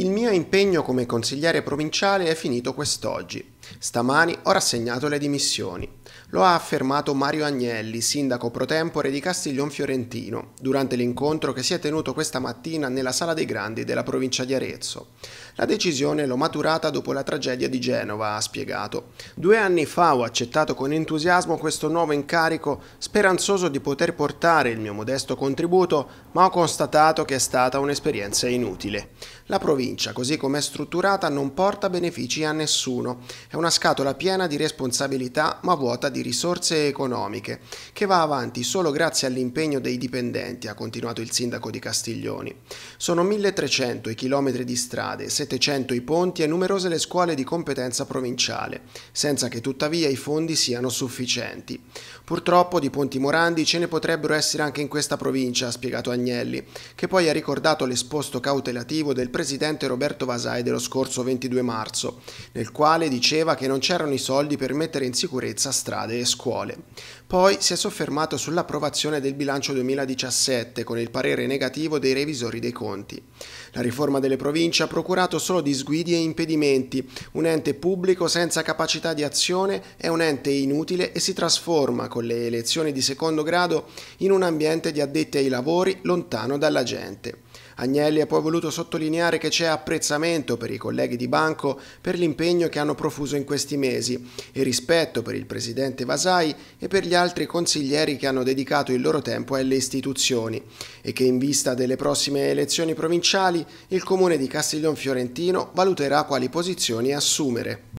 Il mio impegno come consigliere provinciale è finito quest'oggi. Stamani ho rassegnato le dimissioni. Lo ha affermato Mario Agnelli, sindaco pro tempore di Castiglion Fiorentino, durante l'incontro che si è tenuto questa mattina nella Sala dei Grandi della provincia di Arezzo. La decisione l'ho maturata dopo la tragedia di Genova, ha spiegato. Due anni fa ho accettato con entusiasmo questo nuovo incarico, speranzoso di poter portare il mio modesto contributo, ma ho constatato che è stata un'esperienza inutile. La provincia, così com'è strutturata, non porta benefici a nessuno è una scatola piena di responsabilità ma vuota di risorse economiche, che va avanti solo grazie all'impegno dei dipendenti, ha continuato il sindaco di Castiglioni. Sono 1300 i chilometri di strade, 700 i ponti e numerose le scuole di competenza provinciale, senza che tuttavia i fondi siano sufficienti. Purtroppo di Ponti Morandi ce ne potrebbero essere anche in questa provincia, ha spiegato Agnelli, che poi ha ricordato l'esposto cautelativo del presidente Roberto Vasai dello scorso 22 marzo, nel quale diceva diceva che non c'erano i soldi per mettere in sicurezza strade e scuole. Poi si è soffermato sull'approvazione del bilancio 2017 con il parere negativo dei revisori dei conti. La riforma delle province ha procurato solo disguidi e impedimenti, un ente pubblico senza capacità di azione è un ente inutile e si trasforma con le elezioni di secondo grado in un ambiente di addetti ai lavori lontano dalla gente. Agnelli ha poi voluto sottolineare che c'è apprezzamento per i colleghi di banco per l'impegno che hanno profuso in questi mesi e rispetto per il presidente Vasai e per gli altri consiglieri che hanno dedicato il loro tempo alle istituzioni e che in vista delle prossime elezioni provinciali il comune di Castiglion Fiorentino valuterà quali posizioni assumere.